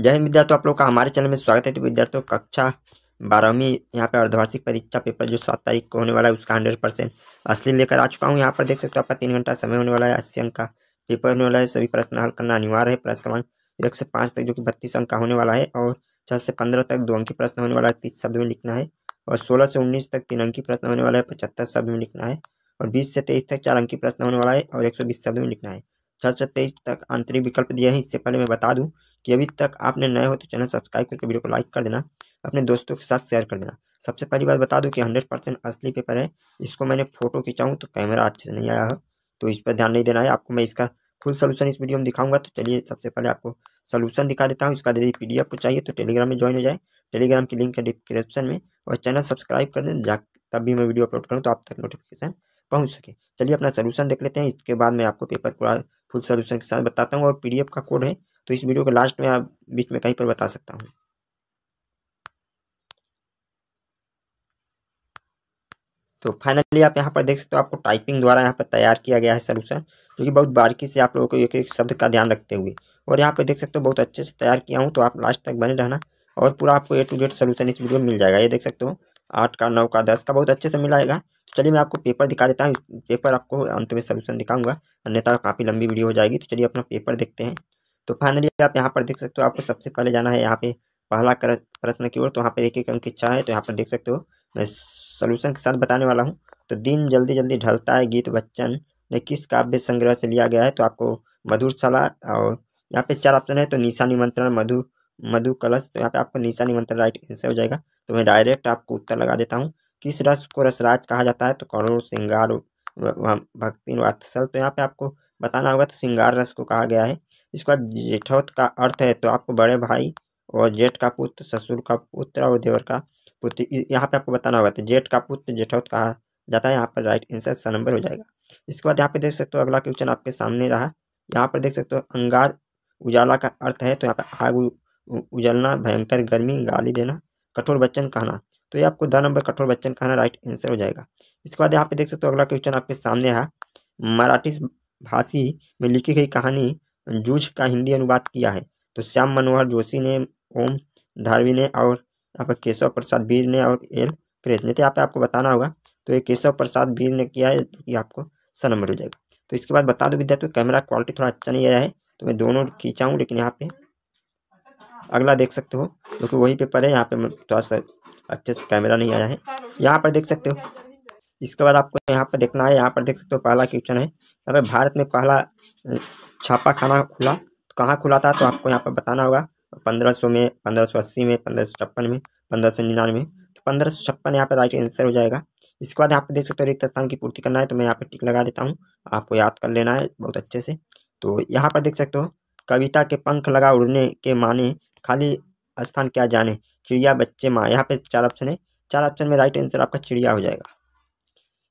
जय हिंद विद्यार्थियों आप लोग का हमारे चैनल में स्वागत है तो विद्यार्थियों कक्षा बारहवीं यहाँ पर अर्धवार्षिक परीक्षा पेपर जो सात तारीख को होने वाला है उसका हंड्रेड परसेंट असली लेकर आ चुका हूँ यहाँ पर देख सकते हो आपका तीन घंटा समय होने वाला है अस्सी अंक का पेपर होने वाला है सभी प्रश्न हल करना अनिवार्य है प्रश्न क्रमांक एक से पाँच तक जो कि बत्तीस अंक का होने वाला है और छः से पंद्रह तक दो अंकी प्रश्न होने वाला है तीस शब्द में लिखना है और सोलह से उन्नीस तक तीन अंकी प्रश्न होने वाला है पचहत्तर शब्द में लिखना है और बीस से तेईस तक चार अंकी प्रश्न होने वाला है और एक सौ बीस शब्द में लिखना है छः से तेईस तक आंतरिक विकल्प दिया है इससे पहले मैं बता दूँ कि अभी तक आपने नए हो तो चैनल सब्सक्राइब करके वीडियो को लाइक कर देना अपने दोस्तों के साथ शेयर कर देना सबसे पहली बात बता दूँ कि हंड्रेड परसेंट असली पेपर है इसको मैंने फोटो खिंचाऊँ तो कैमरा अच्छे से नहीं आया है तो इस पर ध्यान नहीं देना है आपको मैं इसका फुल सोल्यूशन इस वीडियो में दिखाऊंगा तो चलिए सबसे पहले आपको सोल्यूशन दिखा देता हूँ इसका यदि पी को चाहिए तो टेलीग्राम में ज्वाइन हो जाए टेलीग्राम की लिंक है डिस्क्रिप्शन में और चैनल सब्सक्राइब कर दें जा तब भी मैं वीडियो अपलोड करूँ तो आप तक नोटिफिकेशन पहुँच सके चलिए अपना सोल्यूशन देख लेते हैं इसके बाद मैं आपको पेपर पूरा फुल सोल्यूशन के साथ बताता हूँ और पी का कोड है तो इस वीडियो के लास्ट में आप बीच में कहीं पर बता सकता हूँ तो फाइनली आप यहाँ पर देख सकते हो आपको टाइपिंग द्वारा यहाँ पर तैयार किया गया है सलूशन जो कि बहुत बारीकी से आप लोगों को एक एक शब्द का ध्यान रखते हुए और यहाँ पर देख सकते हो बहुत अच्छे से तैयार किया हूँ तो आप लास्ट तक बने रहना और पूरा आपको ए टू डेट सोल्यूशन इस वीडियो में मिल जाएगा ये देख सकते हो आठ का नौ का दस का बहुत अच्छे से मिल जाएगा तो चलिए मैं आपको पेपर दिखा देता हूँ पेपर आपको अंत में सोल्यूशन दिखाऊंगा अन्यथा काफ़ी लंबी वीडियो हो जाएगी तो चलिए अपना पेपर देखते हैं तो फाइनली आप यहाँ पर देख सकते हो आपको सबसे पहले जाना है यहाँ पे पहला प्रश्न की ओर तो यहाँ पे देखिए अंक इच्छा है तो यहाँ पर देख सकते हो मैं सोल्यूशन के साथ बताने वाला हूँ तो दिन जल्दी जल्दी ढलता है गीत बच्चन ने किस काव्य संग्रह से लिया गया है तो आपको मधुर और यहाँ पे चार ऑप्शन है तो निशा निमंत्रण मधु मधु कलश तो यहाँ पे आपको निशा निमंत्रण राइट आंसर हो जाएगा तो मैं डायरेक्ट आपको उत्तर लगा देता हूँ किस रस को रसराज कहा जाता है तो करोड़ श्रृंगार भक्ति वात्सल तो यहाँ पे आपको बताना होगा तो सिंगार रस को कहा गया है इसके बाद जेठौत का अर्थ है तो आपको बड़े भाई और जेठ का पुत्र ससुर का पुत्र और देवर का पुत्र यहाँ पे आपको बताना होगा तो जेठ का पुत्र जेठौत कहा जाता है यहाँ पर राइट आंसर सा नंबर हो जाएगा इसके बाद यहाँ पे देख सकते हो अगला क्वेश्चन आपके सामने रहा यहाँ पर देख सकते हो अंगार उजाला का अर्थ है तो यहाँ पर आग उजलना भयंकर गर्मी गाली देना कठोर बच्चन कहना तो ये आपको द नंबर कठोर बच्चन कहना राइट आंसर हो जाएगा इसके बाद यहाँ पे देख सकते हो अगला क्वेश्चन आपके सामने है मराठी भाषी में लिखी गई कहानी जूझ का हिंदी अनुवाद किया है तो श्याम मनोहर जोशी ने ओम धारवी ने और यहाँ पर केशव प्रसाद वीर ने और एल प्रेस ने तो यहाँ पे आपको बताना होगा तो ये केशव प्रसाद वीर ने किया है जो कि आपको स नंबर हो जाएगा तो इसके बाद बता दो विद्या तो कैमरा क्वालिटी थोड़ा अच्छा नहीं आया है तो मैं दोनों खींचा हूँ लेकिन यहाँ पे अगला देख सकते हो क्योंकि तो वही पेपर है यहाँ पे थोड़ा तो सा अच्छे से कैमरा नहीं आया है यहाँ पर देख सकते हो इसके बाद आपको यहाँ पर देखना है यहाँ पर देख सकते हो पहला क्वेश्चन है अगर भारत में पहला छापा खाना खुला तो कहाँ खुला था तो आपको यहाँ पर बताना होगा पंद्रह सौ में पंद्रह सौ अस्सी में पंद्रह सौ छप्पन में पंद्रह सौ निन्यानवे तो पंद्रह सौ छप्पन यहाँ पर राइट आंसर हो जाएगा इसके बाद यहाँ पर देख सकते हो रिक्त स्थान की पूर्ति करना है तो मैं यहाँ पर टिक लगा देता हूँ आपको याद कर लेना है बहुत अच्छे से तो यहाँ पर देख सकते हो कविता के पंख लगा उड़ने के माने खाली स्थान क्या जाने चिड़िया बच्चे माँ यहाँ पर चार ऑप्शन है चार ऑप्शन में राइट आंसर आपका चिड़िया हो जाएगा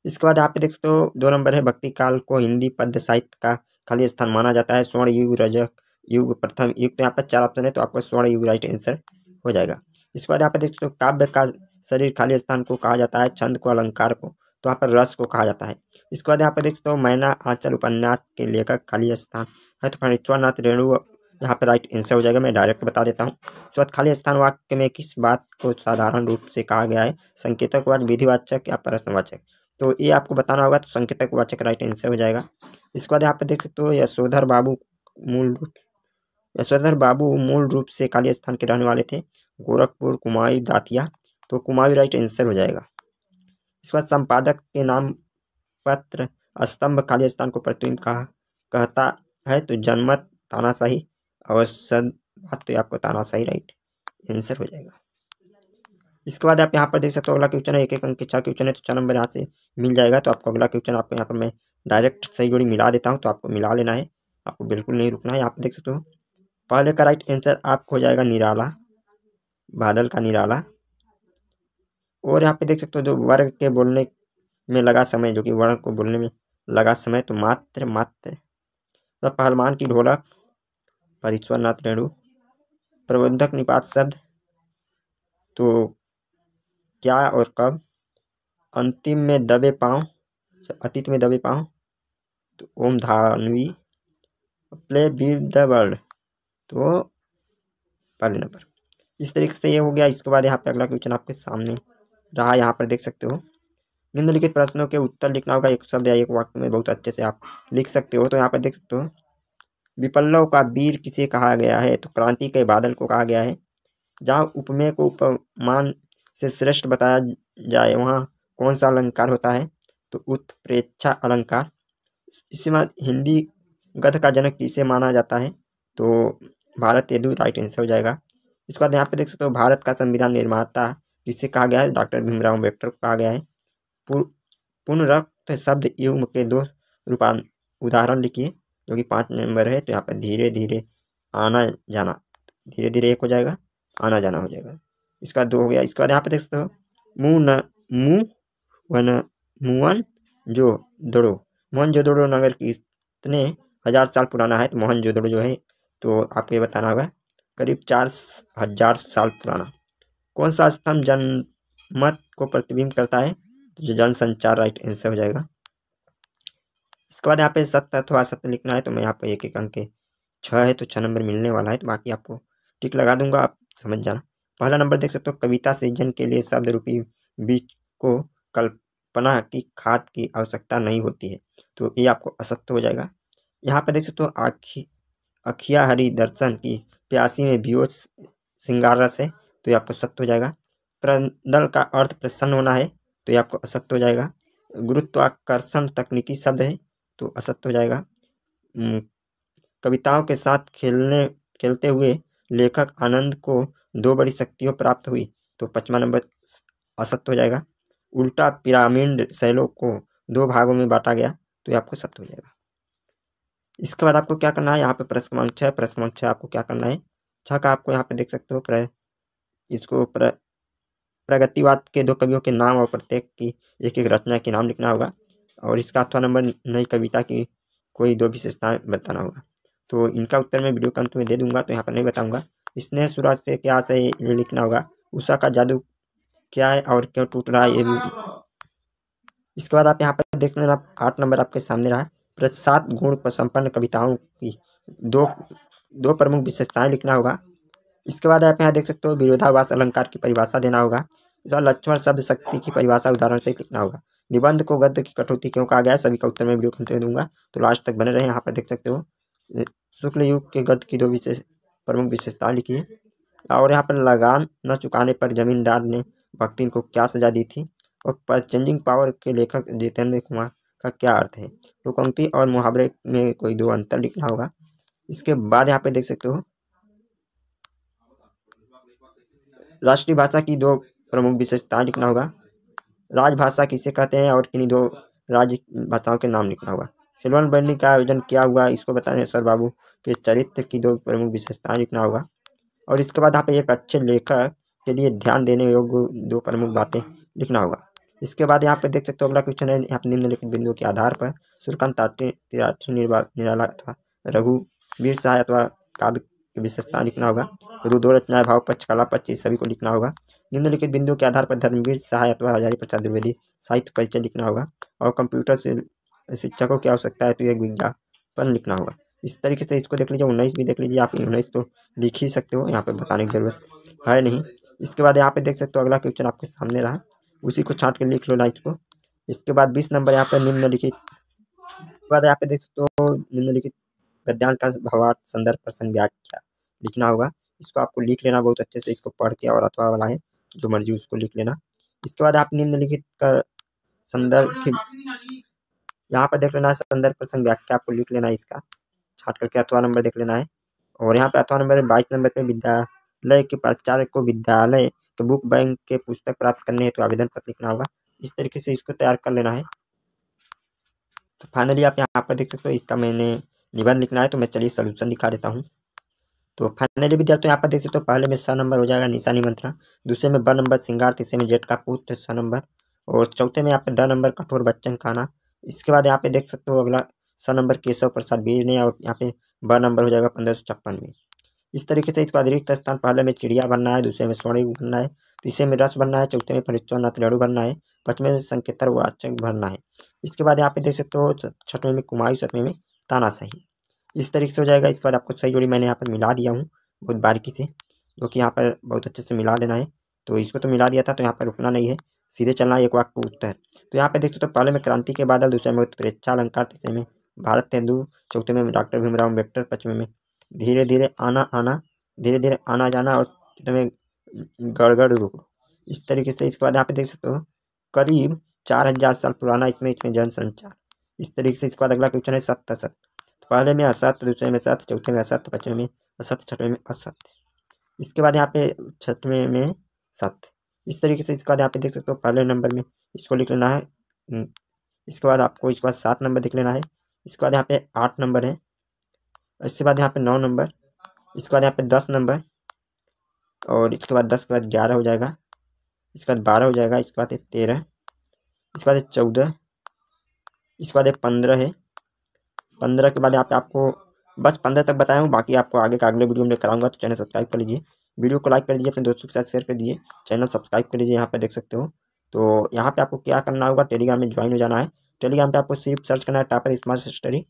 इसके बाद यहाँ पे देख सकते हो दो नंबर है भक्ति काल को हिंदी पद्य साहित्य का खाली स्थान माना जाता है स्वर्ण युग रजक युग प्रथम युग तो यहाँ पर चार ऑप्शन है तो आपको स्वर्ण युग राइट आंसर हो जाएगा इसके बाद यहाँ पर देख सकते हो काव्य का शरीर खाली स्थान को कहा जाता है छंद को अलंकार को तो यहाँ पर रस को कहा जाता है इसके बाद यहाँ पर देख सकते हो मैना आंचल उपन्यास के लेखक खाली स्थान है तो फणेश्वरनाथ रेणु यहाँ पर राइट आंसर हो जाएगा मैं डायरेक्ट बता देता हूँ इसके बाद खाली स्थान वाक्य में किस बात को साधारण रूप से कहा गया है संकेतक वाक्य विधिवाचक या प्रश्नवाचक तो ये आपको बताना होगा तो संकेतक वाचक राइट आंसर हो जाएगा इसके बाद यहाँ पे देख सकते हो यशोधर बाबू मूल रूप यशोधर बाबू मूल रूप से काली स्थान के रहने वाले थे गोरखपुर कुमाई दातिया तो कुमाई राइट आंसर हो जाएगा इसके बाद संपादक के नाम पत्र स्तंभ काली स्थान को प्रतिबिंब कहा कहता है तो जनमत तानाशाही अवसर बात तो आपको तानाशाही राइट आंसर हो जाएगा इसके बाद आप यहाँ पर देख सकते हो अगला क्वेश्चन है एक एक अंक के चार क्वेश्चन है तो चार नंबर यहाँ से मिल जाएगा तो आपको अगला क्वेश्चन आपको यहाँ पर मैं डायरेक्ट सही जोड़ी मिला देता हूँ तो आपको मिला लेना है आपको बिल्कुल नहीं रुकना है यहाँ पर देख सकते हो पहले का राइट आंसर आपको हो जाएगा निराला बादल का निराला और यहाँ पे देख सकते हो जो वर्ग के बोलने में लगा समय जो कि वर्ग को बोलने में लगा समय तो मात्र मात्र तो पहलवान की ढोलक परिश्वर नाथ रेणु प्रबंधक निपात शब्द तो क्या और कब अंतिम में दबे पाँव अतीत में दबे पाँव तो Om Dhanvi play be the world तो पहले नंबर इस तरीके से ये हो गया इसके बाद यहाँ पे अगला क्वेश्चन आपके सामने रहा यहाँ पर देख सकते हो निम्नलिखित प्रश्नों के उत्तर लिखना होगा एक शब्द या एक वाक्य में बहुत अच्छे से आप लिख सकते हो तो यहाँ पर देख सकते हो विपल्लव का वीर किसे कहा गया है तो क्रांति के बादल को कहा गया है जहाँ उपमेय को उपमान से श्रेष्ठ बताया जाए वहाँ कौन सा अलंकार होता है तो उत्प्रेक्षा अलंकार इसके बाद हिंदी गध का जनक किसे माना जाता है तो भारत ये राइट आंसर हो जाएगा इसके बाद यहाँ पे देख सकते हो भारत का संविधान निर्माता किसे कहा गया है डॉक्टर भीमराव अम्बेडकर को कहा गया है पुनरक्त शब्द युग के दो रूपां उदाहरण लिखिए जो कि पाँच नंबर है तो यहाँ पर धीरे धीरे आना जाना धीरे धीरे एक हो जाएगा आना जाना हो जाएगा इसके बाद दो हो गया इसके बाद यहाँ पे देख सकते हो मुँह न मुँह न मुहन जो दड़ो मोहन जो दड़ो नगर इतने हज़ार साल पुराना है तो मोहन जो दड़ो जो है तो आपको ये बताना होगा करीब चार हज़ार साल पुराना कौन सा स्तंभ जनमत को प्रतिबिंब करता है तो जो जनसंचार राइट आंसर हो जाएगा इसके बाद यहाँ पे सत्य अथवा सत्य लिखना है तो मैं यहाँ पे एक एक अंक के छः है तो छः नंबर मिलने वाला है तो बाकी आपको टिक लगा दूंगा आप समझ जाना पहला नंबर देख सकते हो कविता सृजन के लिए शब्द रूपी बीच को कल्पना की खाद की आवश्यकता नहीं होती है तो ये आपको असत्य हो जाएगा यहाँ पर देख सकते हो आखि अखिया हरी दर्शन की प्यासी में भी श्रृंगार रस है तो ये आपको सत्य हो जाएगा प्रदल का अर्थ प्रसन्न होना है तो ये आपको असत्य हो जाएगा गुरुत्वाकर्षण तकनीकी शब्द है तो असत्य हो जाएगा कविताओं के साथ खेलने खेलते हुए लेखक आनंद को दो बड़ी शक्तियों प्राप्त हुई तो पचवा नंबर असत्य हो जाएगा उल्टा पिरामिड शैलों को दो भागों में बांटा गया तो ये आपको सत्य हो जाएगा इसके बाद आपको क्या करना है यहाँ पे प्रश्न क्रमांक छः प्रश्न क्रमांक छः आपको क्या करना है छः का आपको यहाँ पे देख सकते हो प्र इसको प्र प्रगतिवाद के दो कवियों के नाम और प्रत्येक की एक एक रचना के नाम लिखना होगा और इसका अथवा नंबर नई कविता की कोई दो विशेषताएं बताना होगा तो इनका उत्तर मैं वीडियो के अंत में दे दूंगा तो यहाँ पर नहीं बताऊंगा इसने सूरज से क्या से लिखना होगा उषा का जादू क्या है और क्यों टूट रहा है ये भी इसके बाद आप यहाँ पर देख लेना आठ नंबर आपके सामने रहा प्रसाद गुण पर संपन्न कविताओं की दो दो प्रमुख विशेषताएं लिखना होगा इसके बाद आप यहाँ देख सकते हो विरोधावास अलंकार की परिभाषा देना होगा इसका लक्ष्मण शब्द शक्ति की परिभाषा उदाहरण से लिखना होगा निबंध को गद्य की कटौती क्यों कहा गया सभी का उत्तर मैं वीडियो में दूंगा तो लास्ट तक बने रहे यहाँ पर देख सकते हो शुक्ल युग के गद की दो विशेष प्रमुख विशेषता लिखी है और यहाँ पर लगान न चुकाने पर जमींदार ने भक्ति को क्या सजा दी थी और चेंजिंग पावर के लेखक जितेंद्र कुमार का क्या अर्थ है तो पंक्ति और मुहावरे में कोई दो अंतर लिखना होगा इसके बाद यहाँ पे देख सकते हो राष्ट्रीय भाषा की दो प्रमुख विशेषताएं लिखना होगा राजभाषा किसे कहते हैं और किन्हीं दो राज्य भाषाओं के नाम लिखना होगा सिल्वन बर्निंग का आयोजन किया हुआ इसको बतानेश्वर बाबू के चरित्र की दो प्रमुख विशेषताएं लिखना होगा और इसके बाद यहाँ पे एक अच्छे लेखक के लिए ध्यान देने योग्य दो प्रमुख बातें लिखना होगा इसके बाद यहाँ पे देख सकते हो अगला क्वेश्चन है यहाँ निम्नलिखित बिंदुओं के आधार पर सूर्यकांत निराला अथवा रघुवीर सहाय अथवा काव्य की विशेषता लिखना होगा रुदो रचना भाव पक्ष कला पक्ष इस सभी को लिखना होगा निम्नलिखित बिंदुओं के आधार पर धर्मवीर सहाय अथवा हजारी प्रसाद द्विवेदी साहित्य परिचय लिखना होगा और कंप्यूटर से शिक्षा को क्या हो सकता है तो एक विज्ञापन लिखना होगा इस तरीके से इसको देख लीजिए उन्नीस भी देख लीजिए आप उन्नीस तो लिख ही सकते हो यहाँ पे बताने की जरूरत है नहीं इसके बाद यहाँ पे देख सकते हो अगला क्वेश्चन आपके सामने रहा उसी को छाट के लिख लो ना इसको इसके बाद बीस नंबर यहाँ पे निम्नलिखित बाद यहाँ पे देख सकते हो निम्नलिखित गद्यांश का भावार्थ संदर्भ प्रसन्न व्याख्या लिखना होगा इसको आपको लिख लेना बहुत अच्छे से इसको पढ़ के और अथवा वाला है जो मर्जी उसको लिख लेना इसके बाद आप निम्नलिखित का संदर्भ यहाँ पर देख लेना है संदर्भ प्रसंग व्याख्या आपको लिख लेना है इसका छाट करके अथवा नंबर देख लेना है और यहाँ पर अथवा नंबर बाईस नंबर पर विद्यालय के प्राचार्य को विद्यालय के तो बुक बैंक के पुस्तक प्राप्त करने हेतु आवेदन पत्र लिखना होगा इस तरीके से इसको तैयार कर लेना है तो फाइनली आप यहाँ पर देख सकते हो इसका मैंने निबंध लिखना है तो मैं चलिए सोल्यूशन दिखा देता हूँ तो फाइनली विद्यार्थियों यहाँ पर देख सकते हो पहले में स नंबर हो जाएगा निशा निमंत्रण दूसरे में ब नंबर सिंगार तीसरे में जेट का पुत्र स नंबर और चौथे में यहाँ पे द नंबर कठोर बच्चन खाना इसके बाद यहाँ पे देख सकते हो अगला सौ नंबर केशव प्रसाद बीज ने और यहाँ पे ब नंबर हो जाएगा पंद्रह सौ छप्पन में इस तरीके से इसका अतिरिक्त स्थान पहले में चिड़िया बनना है दूसरे में स्वर्णिक बनना है तीसरे में रस बनना है चौथे में परिचौन अतलेड़ू बनना है पचवे में संकेतर व अचक भरना है इसके बाद यहाँ पे देख सकते हो छठवें में कुमायु सतवें में ताना सही इस तरीके से हो जाएगा इसके बाद आपको सही जोड़ी मैंने यहाँ पर मिला दिया हूँ बहुत बारीकी से जो कि यहाँ पर बहुत अच्छे से मिला देना है तो इसको तो मिला दिया था तो यहाँ पर रुकना नहीं है सीधे चलना एक वाक्य उत्तर तो यहाँ पे देख सकते हो पहले में क्रांति के बादल दूसरे में उत्प्रेक्षा अलंकार तीसरे में भारत तेंदु चौथे में डॉक्टर भीमराव अम्बेडकर पचवें में धीरे धीरे आना आना धीरे धीरे आना जाना और चौथे में गड़गड़ रुक इस तरीके से इसके बाद यहाँ पे देख सकते हो करीब चार हजार साल पुराना इसमें इसमें जनसंचार इस तरीके से इसके बाद अगला क्वेश्चन है सत्य असत तो पहले में असत दूसरे में सत्य चौथे में असत पचवें में असत छठवें में असत्य इसके बाद यहाँ पे छठवें में सत्य इस तरीके से इसके बाद यहाँ पे देख सकते हो पहले नंबर में इसको लिख लेना है इसके बाद आपको इसके बाद सात नंबर लिख लेना है इसके बाद यहाँ पे आठ नंबर है इसके बाद यहाँ पे नौ नंबर इसके बाद यहाँ पे दस नंबर और इसके बाद दस के बाद ग्यारह हो जाएगा इसके बाद बारह हो जाएगा इसके बाद तेरह इसके बाद चौदह इसके बाद पंद्रह है पंद्रह के बाद यहाँ पे आपको बस पंद्रह तक बताया हूँ बाकी आपको आगे का अगले वीडियो में कराऊंगा तो चैनल सब्सक्राइब कर लीजिए वीडियो को लाइक कर दीजिए अपने दोस्तों के साथ शेयर कर दीजिए चैनल सब्सक्राइब कर लीजिए यहाँ पर देख सकते हो तो यहाँ पे आपको क्या करना होगा टेलीग्राम में ज्वाइन हो जाना है टेलीग्राम पे आपको सिर्फ सर्च करना है टापर स्मार्ट स्टडी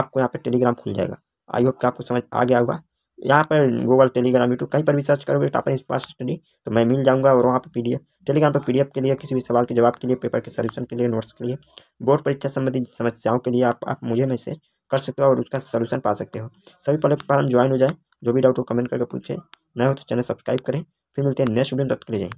आपको यहाँ पे टेलीग्राम खुल जाएगा आई होप कि आपको समझ आ गया होगा यहाँ पर गूगल टेलीग्राम यूट्यूब कहीं पर भी सर्च करोगे टापर स्मार्ट स्टडी तो मैं मिल जाऊँगा और वहाँ पर पी टेलीग्राम पर पी के लिए किसी भी सवाल के जवाब के लिए पेपर के सोल्यूशन के लिए नोट्स के लिए बोर्ड परीक्षा संबंधी समस्याओं के लिए आप, आप मुझे मैसेज कर सकते हो और उसका सोल्यूशन पा सकते हो सभी प्लेटफॉर्म ज्वाइन हो जाए जो भी डाउट हो कमेंट करके पूछें नया हो तो चैनल सब्सक्राइब करें फिर मिलते हैं नेक्स्ट वीडियो तक के लिए